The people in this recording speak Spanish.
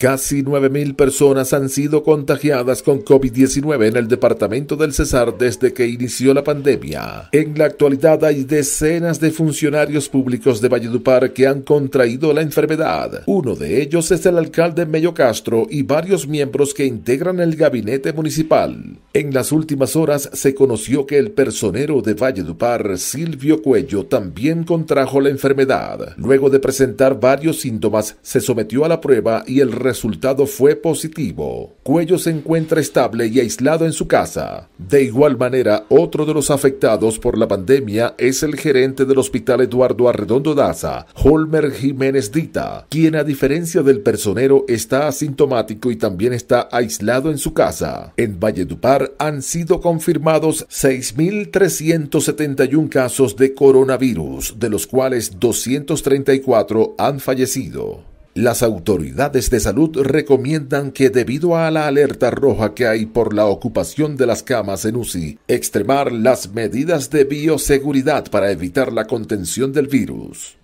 Casi 9.000 personas han sido contagiadas con COVID-19 en el departamento del Cesar desde que inició la pandemia. En la actualidad hay decenas de funcionarios públicos de Valledupar que han contraído la enfermedad. Uno de ellos es el alcalde Mello Castro y varios miembros que integran el gabinete municipal. En las últimas horas se conoció que el personero de Valledupar, Silvio Cuello, también contrajo la enfermedad. Luego de presentar varios síntomas, se sometió a la prueba y el resultado fue positivo. Cuello se encuentra estable y aislado en su casa. De igual manera, otro de los afectados por la pandemia es el gerente del Hospital Eduardo Arredondo Daza, Holmer Jiménez Dita, quien a diferencia del personero está asintomático y también está aislado en su casa. En Valledupar han sido confirmados 6.371 casos de coronavirus, de los cuales 234 han fallecido. Las autoridades de salud recomiendan que debido a la alerta roja que hay por la ocupación de las camas en UCI, extremar las medidas de bioseguridad para evitar la contención del virus.